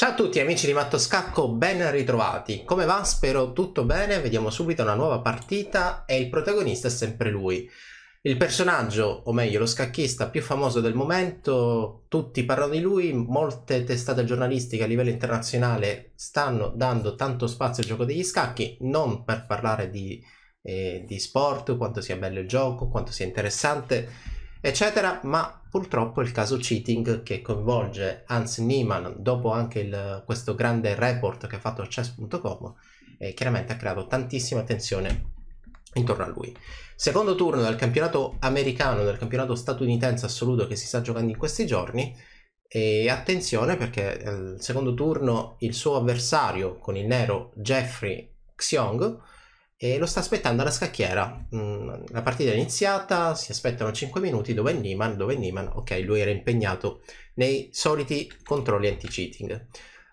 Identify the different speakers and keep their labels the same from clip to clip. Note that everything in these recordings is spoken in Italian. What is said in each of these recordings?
Speaker 1: Ciao a tutti amici di Matto Scacco, ben ritrovati. Come va? Spero tutto bene, vediamo subito una nuova partita e il protagonista è sempre lui. Il personaggio, o meglio lo scacchista più famoso del momento, tutti parlano di lui, molte testate giornalistiche a livello internazionale stanno dando tanto spazio al gioco degli scacchi, non per parlare di, eh, di sport, quanto sia bello il gioco, quanto sia interessante, eccetera, ma purtroppo il caso cheating che coinvolge Hans Niemann dopo anche il, questo grande report che ha fatto a chess.com eh, chiaramente ha creato tantissima tensione intorno a lui. Secondo turno del campionato americano, del campionato statunitense assoluto che si sta giocando in questi giorni, e attenzione perché al eh, secondo turno il suo avversario con il nero Jeffrey Xiong e lo sta aspettando alla scacchiera. Mm, la partita è iniziata, si aspettano 5 minuti, dove è Niman? Dove è Niman? Ok, lui era impegnato nei soliti controlli anti-cheating.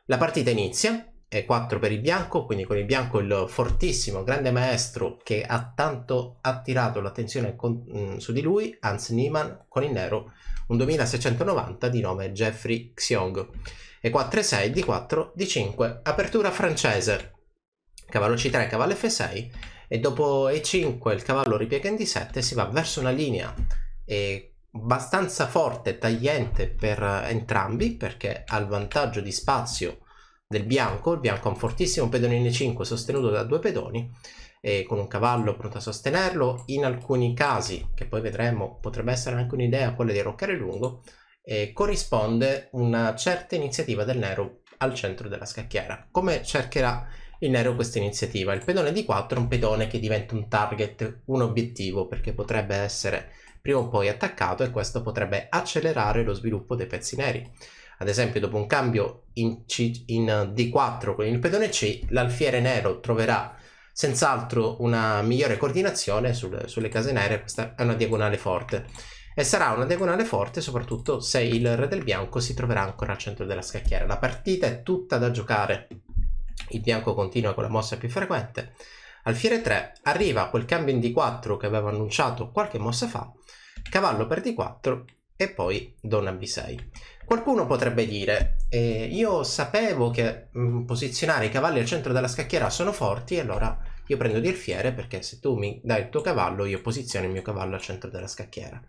Speaker 1: La partita inizia, è 4 per il bianco, quindi con il bianco il fortissimo grande maestro che ha tanto attirato l'attenzione con, mm, su di lui, Hans Niemann, con il nero un 2690 di nome Jeffrey Xiong. E 4 e 6 di 4 di 5. Apertura francese, cavallo C3, cavallo F6 e dopo E5 il cavallo ripiega in D7 e si va verso una linea eh, abbastanza forte e tagliente per entrambi perché ha il vantaggio di spazio del bianco, il bianco ha un fortissimo pedone in E5 sostenuto da due pedoni e con un cavallo pronto a sostenerlo, in alcuni casi, che poi vedremo potrebbe essere anche un'idea quella di roccare lungo, eh, corrisponde una certa iniziativa del nero al centro della scacchiera, come cercherà il nero questa iniziativa. Il pedone d 4 è un pedone che diventa un target, un obiettivo, perché potrebbe essere prima o poi attaccato e questo potrebbe accelerare lo sviluppo dei pezzi neri. Ad esempio, dopo un cambio in, C, in eh, D4 con il pedone C, l'alfiere nero troverà senz'altro una migliore coordinazione sul, sulle case nere, questa è una diagonale forte. E sarà una diagonale forte soprattutto se il re del bianco si troverà ancora al centro della scacchiera. La partita è tutta da giocare il bianco continua con la mossa più frequente. Alfiere 3 arriva quel cambio in D4 che avevo annunciato qualche mossa fa, cavallo per D4 e poi donna B6. Qualcuno potrebbe dire, eh, io sapevo che mh, mm, posizionare i cavalli al centro della scacchiera sono forti allora io prendo di alfiere perché se tu mi dai il tuo cavallo io posiziono il mio cavallo al centro della scacchiera.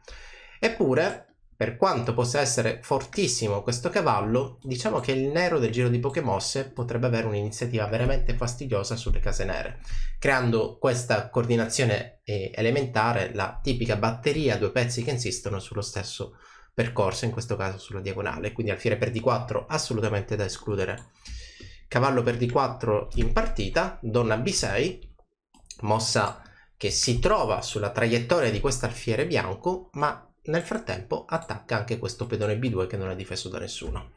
Speaker 1: Eppure per quanto possa essere fortissimo questo cavallo, diciamo che il nero del giro di poche mosse potrebbe avere un'iniziativa veramente fastidiosa sulle case nere, creando questa coordinazione eh, elementare, la tipica batteria due pezzi che insistono sullo stesso percorso, in questo caso sulla diagonale, quindi alfiere per d4 assolutamente da escludere. Cavallo per d4 in partita, donna b6, mossa che si trova sulla traiettoria di questo alfiere bianco, ma nel frattempo attacca anche questo pedone B2 che non è difeso da nessuno.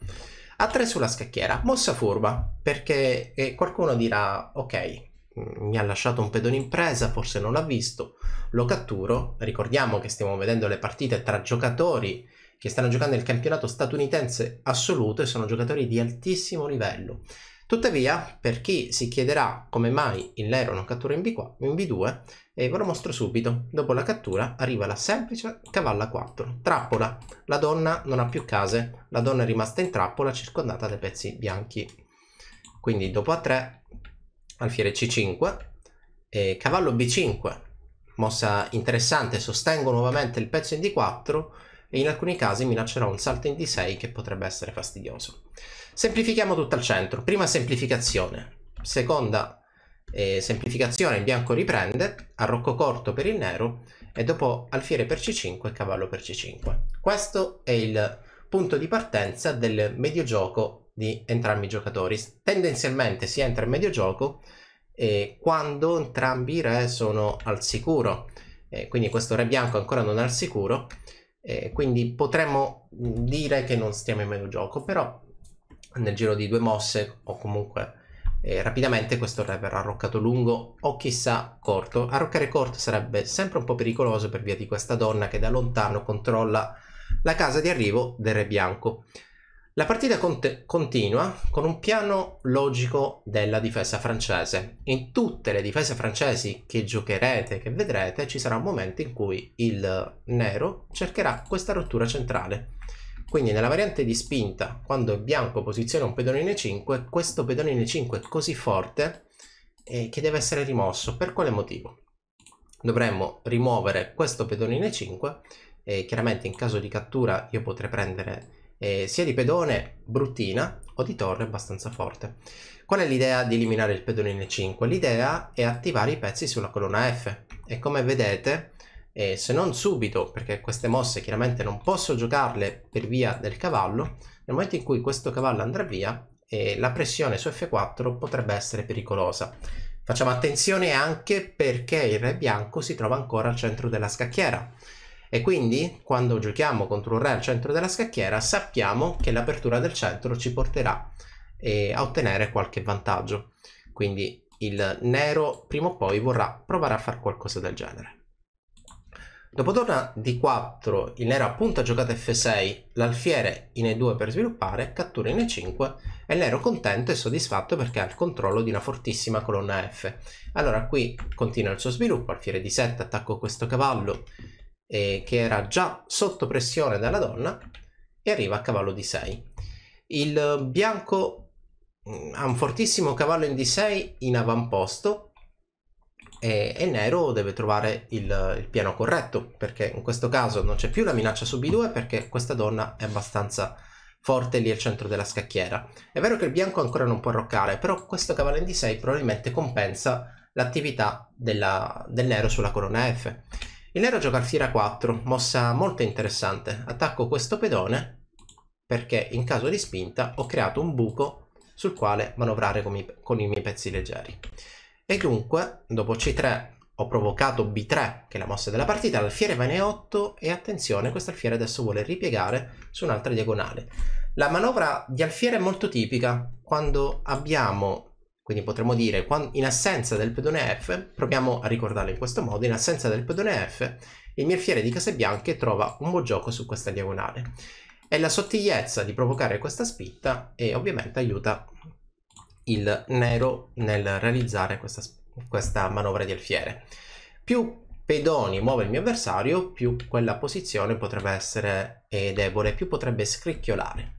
Speaker 1: A3 sulla scacchiera, mossa furba, perché eh, qualcuno dirà ok, mm, mi ha lasciato un pedone in presa, forse non l'ha visto, lo catturo, ricordiamo che stiamo vedendo le partite tra giocatori che stanno giocando il campionato statunitense assoluto e sono giocatori di altissimo livello. Tuttavia, per chi si chiederà come mai il Nero non cattura in, b B2, e ve lo mostro subito. Dopo la cattura arriva la semplice cavalla 4. Trappola. La donna non ha più case. La donna è rimasta in trappola circondata dai pezzi bianchi. Quindi dopo A3, alfiere C5 e cavallo B5. Mossa interessante, sostengo nuovamente il pezzo in D4 e in alcuni casi minaccerò un salto in D6 che potrebbe essere fastidioso. Semplifichiamo tutto al centro. Prima semplificazione, seconda eh, semplificazione il bianco riprende, arrocco corto per il nero e dopo alfiere per c5 e cavallo per c5. Questo è il punto di partenza del mediogioco di entrambi i giocatori. Tendenzialmente si entra in mediogioco eh, quando entrambi i re sono al sicuro, eh, quindi questo re bianco ancora non è al sicuro, eh, quindi potremmo mm, dire che non stiamo in mediogioco, però nel giro di due mosse o comunque eh, rapidamente questo re verrà arroccato lungo o chissà corto. Arroccare corto sarebbe sempre un po' pericoloso per via di questa donna che da lontano controlla la casa di arrivo del re bianco. La partita cont continua con un piano logico della difesa francese. In tutte le difese francesi che giocherete, che vedrete, ci sarà un momento in cui il nero cercherà questa rottura centrale. Quindi nella variante di spinta, quando il bianco posiziona un pedone in E5, questo pedone in E5 è così forte eh, che deve essere rimosso. Per quale motivo? Dovremmo rimuovere questo pedone in E5 e chiaramente in caso di cattura io potrei prendere eh, sia di pedone bruttina o di torre abbastanza forte. Qual è l'idea di eliminare il pedone in E5? L'idea è attivare i pezzi sulla colonna F e come vedete eh, se non subito, perché queste mosse chiaramente non posso giocarle per via del cavallo, nel momento in cui questo cavallo andrà via, eh, la pressione su F4 potrebbe essere pericolosa. Facciamo attenzione anche perché il re bianco si trova ancora al centro della scacchiera e quindi quando giochiamo contro un re al centro della scacchiera sappiamo che l'apertura del centro ci porterà eh, a ottenere qualche vantaggio. Quindi il nero prima o poi vorrà provare a fare qualcosa del genere. Dopo torna D4, il nero appunto ha giocato F6, l'alfiere in E2 per sviluppare, cattura in E5 e il nero contento e soddisfatto perché ha il controllo di una fortissima colonna F. Allora qui continua il suo sviluppo, alfiere D7, attacco questo cavallo eh, che era già sotto pressione dalla donna e arriva a cavallo D6. Il bianco mm, ha un fortissimo cavallo in D6 in avamposto e, e Nero deve trovare il, il, piano corretto perché in questo caso non c'è più la minaccia su B2 perché questa donna è abbastanza forte lì al centro della scacchiera. È vero che il bianco ancora non può roccare, però questo cavallo in D6 probabilmente compensa l'attività del nero sulla corona F. Il nero gioca alfiera 4, mossa molto interessante. Attacco questo pedone perché in caso di spinta ho creato un buco sul quale manovrare con i, con i miei pezzi leggeri. E dunque, dopo C3 ho provocato B3, che è la mossa della partita, l'alfiere va in E8 e attenzione, questo alfiere adesso vuole ripiegare su un'altra diagonale. La manovra di alfiere è molto tipica, quando abbiamo quindi potremmo dire in assenza del pedone F, proviamo a ricordarlo in questo modo, in assenza del pedone F il mio alfiere di case bianche trova un buon gioco su questa diagonale. È la sottigliezza di provocare questa spitta e ovviamente aiuta il nero nel realizzare questa, questa manovra di alfiere. Più pedoni muove il mio avversario, più quella posizione potrebbe essere debole, più potrebbe scricchiolare.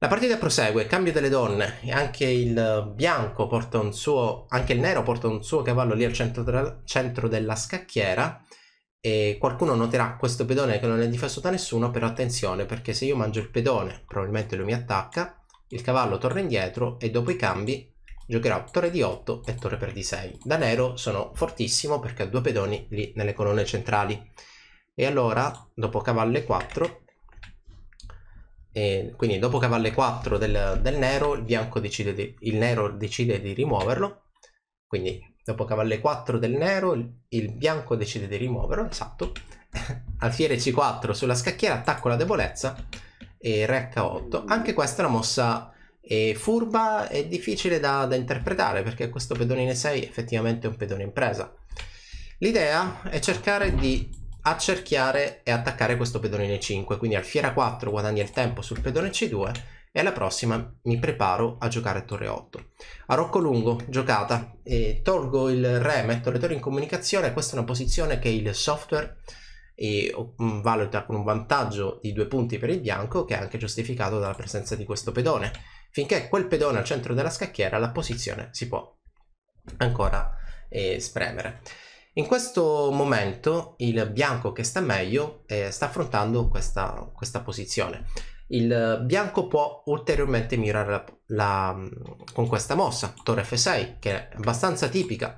Speaker 1: La partita prosegue, cambio delle donne e anche il bianco porta un suo, anche il nero porta un suo cavallo lì al centro, della, centro della scacchiera e qualcuno noterà questo pedone che non è difeso da nessuno, però attenzione perché se io mangio il pedone probabilmente lui mi attacca il cavallo torna indietro e dopo i cambi giocherà torre di 8 e torre per di 6. Da nero sono fortissimo perché ha due pedoni lì nelle colonne centrali. E allora, dopo cavallo 4, quindi dopo cavallo 4 del, del nero, il, bianco decide di, il nero decide di rimuoverlo. Quindi dopo cavallo 4 del nero, il, il bianco decide di rimuoverlo, esatto. Alfiere C4 sulla scacchiera, attacco la debolezza e Re H8. Mm. Anche questa è una mossa eh, furba e difficile da, da, interpretare perché questo pedone in 6 effettivamente è un pedone in presa. L'idea è cercare di accerchiare e attaccare questo pedone in 5 quindi al fiera 4 guadagni il tempo sul pedone C2 e alla prossima mi preparo a giocare a torre 8. A rocco lungo, giocata, eh, tolgo il re, metto le torri in comunicazione, questa è una posizione che il software e mm, valuta con un vantaggio di due punti per il bianco che è anche giustificato dalla presenza di questo pedone. Finché quel pedone al centro della scacchiera la posizione si può ancora eh, spremere. In questo momento il bianco che sta meglio eh, sta affrontando questa, questa, posizione. Il bianco può ulteriormente mirare la, la, mm, con questa mossa, torre f6, che è abbastanza tipica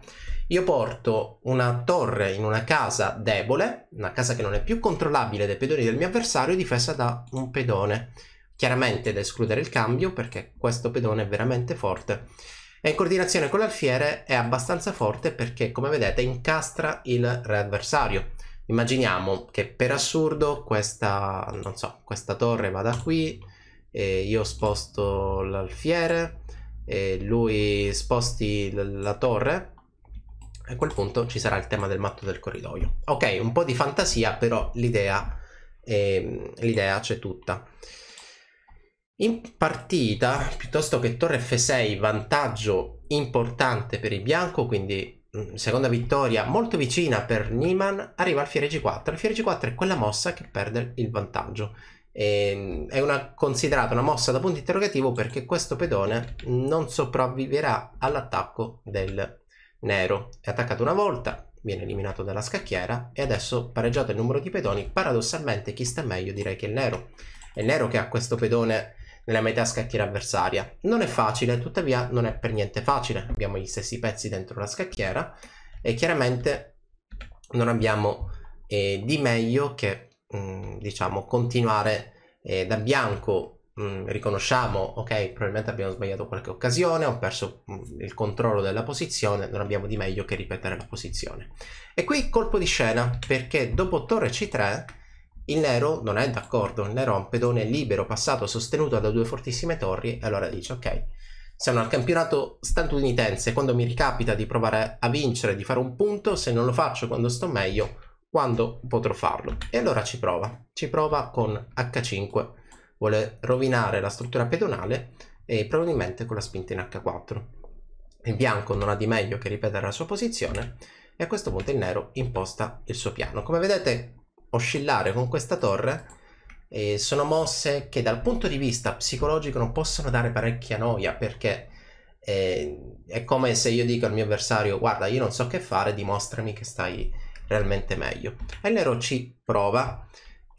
Speaker 1: io porto una torre in una casa debole, una casa che non è più controllabile dai pedoni del mio avversario, difesa da un pedone. Chiaramente da escludere il cambio, perché questo pedone è veramente forte. E in coordinazione con l'alfiere è abbastanza forte perché, come vedete, incastra il re avversario. Immaginiamo che per assurdo questa, non so, questa torre vada qui, e io sposto l'alfiere, e lui sposti la torre a quel punto ci sarà il tema del matto del corridoio. Ok, un po' di fantasia, però l'idea, ehm, l'idea c'è tutta. In partita, piuttosto che torre F6, vantaggio importante per il bianco, quindi mm, seconda vittoria molto vicina per Niman, arriva al fiere G4. Il fiere G4 è quella mossa che perde il vantaggio. E, ehm, è una, considerata una mossa da punto interrogativo perché questo pedone non sopravviverà all'attacco del nero. È attaccato una volta, viene eliminato dalla scacchiera e adesso pareggiato il numero di pedoni, paradossalmente chi sta meglio direi che il nero. È il nero che ha questo pedone nella metà scacchiera avversaria. Non è facile, tuttavia non è per niente facile. Abbiamo gli stessi pezzi dentro la scacchiera e chiaramente non abbiamo eh, di meglio che mh, mm, diciamo continuare eh, da bianco Mm. riconosciamo, ok, probabilmente abbiamo sbagliato qualche occasione, ho perso mm, il controllo della posizione, non abbiamo di meglio che ripetere la posizione. E qui colpo di scena, perché dopo torre c3 il nero non è d'accordo, il nero ha un pedone libero, passato, sostenuto da due fortissime torri, e allora dice, ok, siamo al campionato statunitense, quando mi ricapita di provare a vincere, di fare un punto, se non lo faccio quando sto meglio, quando potrò farlo? E allora ci prova, ci prova con H5 vuole rovinare la struttura pedonale e probabilmente con la spinta in H4. Il bianco non ha di meglio che ripetere la sua posizione e a questo punto il nero imposta il suo piano. Come vedete oscillare con questa torre eh, sono mosse che dal punto di vista psicologico non possono dare parecchia noia perché eh, è come se io dico al mio avversario guarda io non so che fare dimostrami che stai realmente meglio e il nero ci prova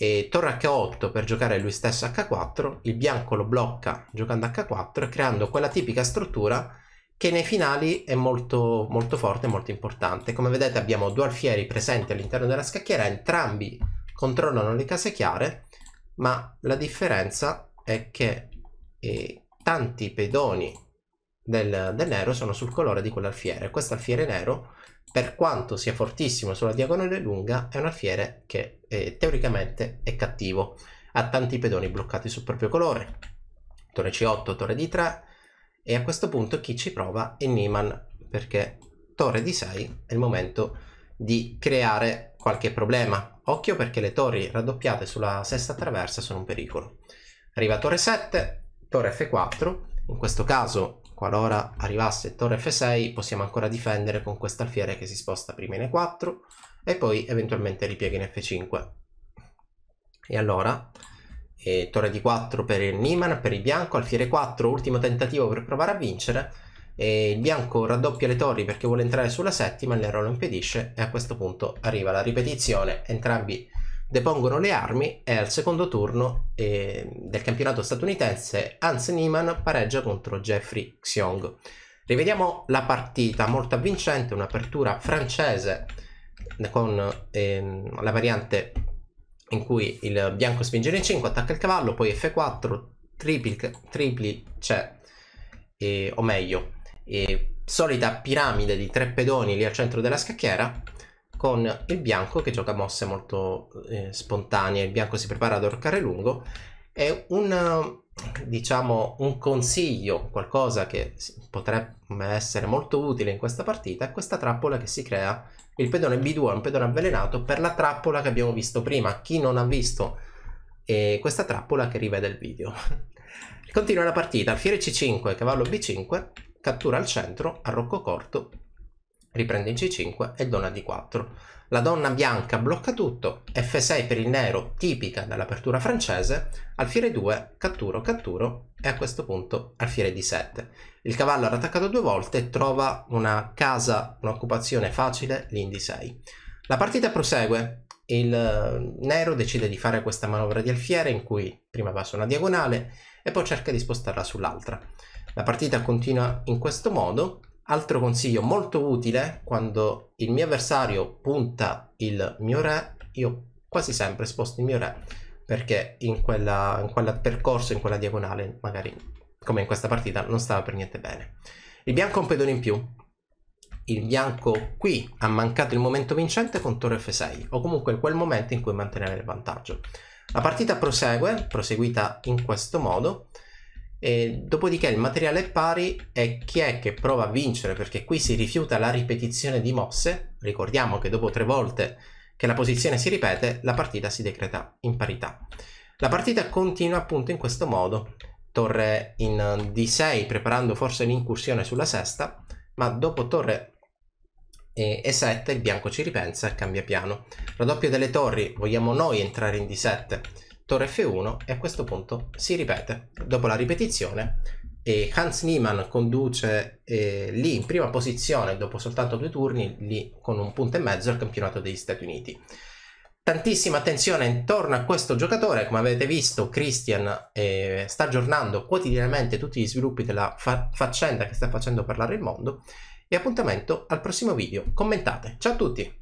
Speaker 1: e torna H8 per giocare lui stesso H4, il bianco lo blocca giocando H4 creando quella tipica struttura che nei finali è molto, molto forte e molto importante. Come vedete abbiamo due alfieri presenti all'interno della scacchiera, entrambi controllano le case chiare, ma la differenza è che eh, tanti pedoni del, del, nero sono sul colore di quell'alfiere. Questo alfiere nero per quanto sia fortissimo sulla diagonale lunga, è un alfiere che eh, teoricamente è cattivo. Ha tanti pedoni bloccati sul proprio colore. Torre C8, torre D3. E a questo punto chi ci prova è Niman, perché torre D6 è il momento di creare qualche problema. Occhio perché le torri raddoppiate sulla sesta traversa sono un pericolo. Arriva torre 7, torre F4. In questo caso Qualora arrivasse torre f6 possiamo ancora difendere con questa alfiere che si sposta prima in e4 e poi eventualmente ripiega in f5. E allora e torre di 4 per il Niman, per il bianco, alfiere 4, ultimo tentativo per provare a vincere, e il bianco raddoppia le torri perché vuole entrare sulla settima, il nero lo impedisce e a questo punto arriva la ripetizione, entrambi depongono le armi e al secondo turno eh, del campionato statunitense Hans Niemann pareggia contro Jeffrey Xiong. Rivediamo la partita molto avvincente, un'apertura francese eh, con ehm, la variante in cui il bianco spinge in 5, attacca il cavallo, poi F4, tripli, tripli c'è, eh, o meglio, eh, solita piramide di tre pedoni lì al centro della scacchiera con il bianco che gioca mosse molto eh, spontanee. Il bianco si prepara ad orcare lungo. È un, diciamo, un consiglio, qualcosa che potrebbe essere molto utile in questa partita, è questa trappola che si crea. Il pedone B2 è un pedone avvelenato per la trappola che abbiamo visto prima. Chi non ha visto eh, questa trappola che rivede il video. Continua la partita, alfiere C5, cavallo B5, cattura al centro, a rocco corto, riprende in C5 e donna D4. La donna bianca blocca tutto, F6 per il nero, tipica dell'apertura francese, alfiere 2, catturo, catturo e a questo punto alfiere D7. Il cavallo era attaccato due volte e trova una casa, un'occupazione facile, l'in D6. La partita prosegue, il eh, nero decide di fare questa manovra di alfiere in cui prima va su una diagonale e poi cerca di spostarla sull'altra. La partita continua in questo modo Altro consiglio molto utile, quando il mio avversario punta il mio re, io quasi sempre sposto il mio re, perché in quel percorso, in quella diagonale, magari come in questa partita, non stava per niente bene. Il bianco ha un pedone in più. Il bianco qui ha mancato il momento vincente con torre f6, o comunque quel momento in cui mantenere il vantaggio. La partita prosegue, proseguita in questo modo, e dopodiché il materiale è pari e chi è che prova a vincere? Perché qui si rifiuta la ripetizione di mosse. Ricordiamo che dopo tre volte che la posizione si ripete, la partita si decreta in parità. La partita continua appunto in questo modo. Torre in D6 preparando forse l'incursione sulla sesta, ma dopo torre e, 7 il bianco ci ripensa e cambia piano. raddoppio delle torri vogliamo noi entrare in D7 torre F1 e a questo punto si ripete. Dopo la ripetizione e eh, Hans Niemann conduce eh, lì in prima posizione dopo soltanto due turni, lì con un punto e mezzo al campionato degli Stati Uniti. Tantissima attenzione intorno a questo giocatore, come avete visto Christian eh, sta aggiornando quotidianamente tutti gli sviluppi della fa faccenda che sta facendo parlare il mondo e appuntamento al prossimo video, commentate, ciao a tutti!